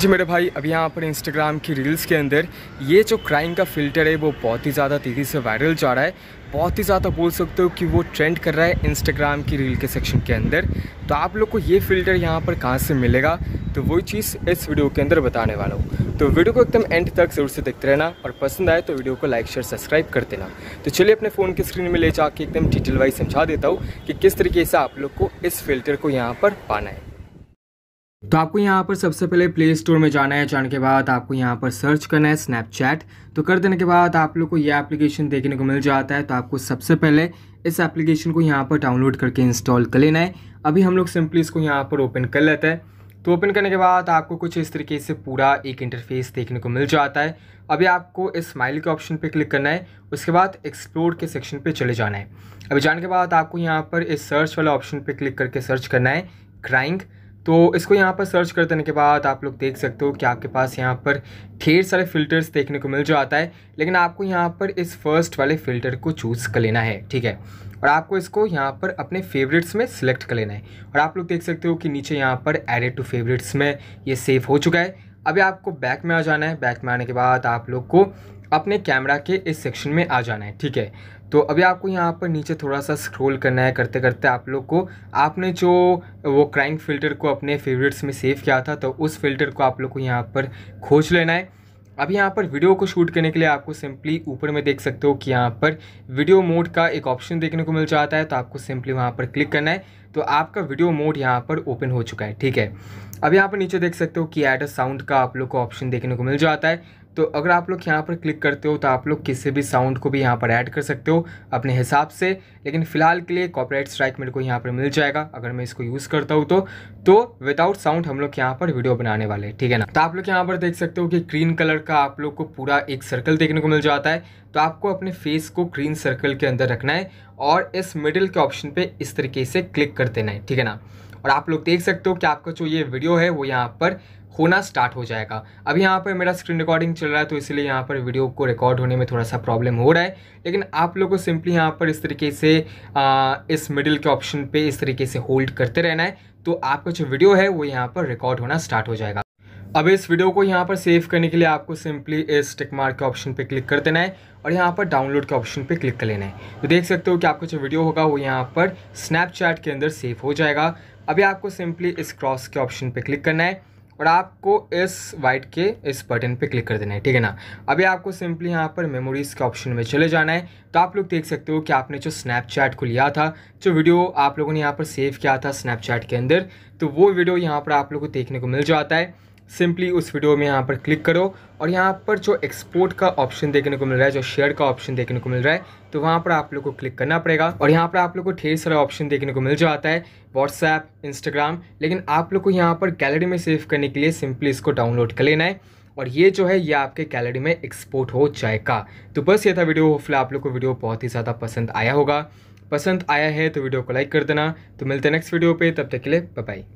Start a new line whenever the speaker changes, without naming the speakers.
जी मेरे भाई अभी यहाँ पर इंस्टाग्राम की रील्स के अंदर ये जो क्राइम का फिल्टर है वो बहुत ही ज़्यादा तेज़ी से वायरल जा रहा है बहुत ही ज़्यादा बोल सकते हो कि वो ट्रेंड कर रहा है इंस्टाग्राम की रील के सेक्शन के अंदर तो आप लोग को ये फिल्टर यहाँ पर कहाँ से मिलेगा तो वही चीज़ इस वीडियो के अंदर बताने वाला हूँ तो वीडियो को एकदम एंड तक ज़रूर से देखते रहना और पसंद आए तो वीडियो को लाइक शेयर सब्सक्राइब कर देना तो चलिए अपने फ़ोन की स्क्रीन में ले जाके एकदम डिटेल वाइज समझा देता हूँ कि किस तरीके से आप लोग को इस फिल्टर को यहाँ पर पाना है तो आपको यहाँ पर सबसे पहले प्ले स्टोर में जाना है जाने के बाद आपको यहाँ पर सर्च करना है स्नैपचैट तो कर देने के बाद आप लोग को ये एप्लीकेशन देखने को मिल जाता है तो आपको सबसे पहले इस एप्लीकेशन को यहाँ पर डाउनलोड करके इंस्टॉल कर लेना है अभी हम लोग सिंपली इसको यहाँ पर ओपन कर लेते हैं तो ओपन करने के बाद आपको कुछ इस तरीके से पूरा एक इंटरफेस देखने को मिल जाता है अभी आपको इस स्माइल के ऑप्शन पे क्लिक करना है उसके बाद एक्सप्लोर के सेक्शन पे चले जाना है अभी जाने के बाद आपको यहाँ पर इस सर्च वाला ऑप्शन पे क्लिक करके सर्च करना है क्राइंग तो इसको यहाँ पर सर्च कर देने के बाद आप लोग देख सकते हो कि आपके पास यहाँ पर ढेर सारे फ़िल्टर्स देखने को मिल जाता है लेकिन आपको यहाँ पर इस फर्स्ट वाले फ़िल्टर को चूज़ कर लेना है ठीक है और आपको इसको यहाँ पर अपने फेवरेट्स में सिलेक्ट कर लेना है और आप लोग देख सकते हो कि नीचे यहाँ पर एडेड टू फेवरेट्स में ये सेव हो चुका है अभी आपको बैक में आ जाना है बैक में आने के बाद आप लोग को अपने कैमरा के इस सेक्शन में आ जाना है ठीक है तो अभी आपको यहाँ पर नीचे थोड़ा सा स्क्रॉल करना है करते करते आप लोग को आपने जो वो क्राइम फिल्टर को अपने फेवरेट्स में सेव किया था तो उस फिल्टर को आप लोग को यहाँ पर खोज लेना है अब यहाँ पर वीडियो को शूट करने के लिए आपको सिंपली ऊपर में देख सकते हो कि यहाँ पर वीडियो मोड का एक ऑप्शन देखने को मिल जाता है तो आपको सिंपली वहाँ पर क्लिक करना है तो आपका वीडियो मोड यहाँ पर ओपन हो चुका है ठीक है अब यहाँ पर नीचे देख सकते हो कि एड अ साउंड का आप लोग को ऑप्शन देखने को मिल जाता है तो अगर आप लोग यहाँ पर क्लिक करते हो तो आप लोग किसी भी साउंड को भी यहाँ पर ऐड कर सकते हो अपने हिसाब से लेकिन फ़िलहाल के लिए कॉपरेट स्ट्राइक मेरे को यहाँ पर मिल जाएगा अगर मैं इसको यूज़ करता हूँ तो तो विदाउट साउंड हम लोग यहाँ पर वीडियो बनाने वाले ठीक है ना तो आप लोग यहाँ पर देख सकते हो कि ग्रीन कलर का आप लोग को पूरा एक सर्कल देखने को मिल जाता है तो आपको अपने फेस को ग्रीन सर्कल के अंदर रखना है और इस मिडिल के ऑप्शन पर इस तरीके से क्लिक कर देना है ठीक है ना और आप लोग देख सकते हो कि आपका जो ये वीडियो है वो यहाँ पर होना स्टार्ट हो जाएगा अब यहाँ पर मेरा स्क्रीन रिकॉर्डिंग चल रहा है तो इसलिए यहाँ पर वीडियो को रिकॉर्ड होने में थोड़ा सा प्रॉब्लम हो रहा है लेकिन आप लोग को सिंपली यहाँ पर इस तरीके से आ, इस मिडिल के ऑप्शन पे इस तरीके से होल्ड करते रहना है तो आपका जो वीडियो है वो यहाँ पर रिकॉर्ड होना स्टार्ट हो जाएगा अब इस वीडियो को यहाँ पर सेव करने के लिए आपको सिंपली इस टिकमार्क के ऑप्शन पे क्लिक कर देना है और यहाँ पर डाउनलोड के ऑप्शन पे क्लिक कर लेना है तो देख सकते हो कि आपका जो वीडियो होगा वो यहाँ पर स्नैपचैट के अंदर सेव हो जाएगा अभी आपको सिंपली इस क्रॉस के ऑप्शन पे क्लिक करना है और आपको इस वाइट के इस बटन पे क्लिक कर देना है ठीक है ना अभी आपको सिंपली यहाँ पर मेमोरीज़ के ऑप्शन में चले जाना है तो आप लोग देख सकते हो कि आपने जो स्नैपचैट को लिया था जो वीडियो आप लोगों ने यहाँ पर सेव किया था स्नैपचैट के अंदर तो वो वीडियो यहाँ पर आप लोग को देखने को मिल जाता है सिंपली उस वीडियो में यहाँ पर क्लिक करो और यहाँ पर जो एक्सपोर्ट का ऑप्शन देखने को मिल रहा है जो शेयर का ऑप्शन देखने को मिल रहा है तो वहाँ पर आप लोग को क्लिक करना पड़ेगा और यहाँ पर आप लोग को ढेर सारा ऑप्शन देखने को मिल जाता है व्हाट्सएप इंस्टाग्राम लेकिन आप लोग को यहाँ पर गैलरी में सेव करने के लिए सिंपली इसको डाउनलोड कर लेना है और ये जो है ये आपके गैलरी में एक्सपोर्ट हो जाएगा तो बस ये था वीडियो होपफुल आप लोग को वीडियो बहुत ही ज़्यादा पसंद आया होगा पसंद आया है तो वीडियो को लाइक कर देना तो मिलते हैं नेक्स्ट वीडियो पे तब तक के लिए बाय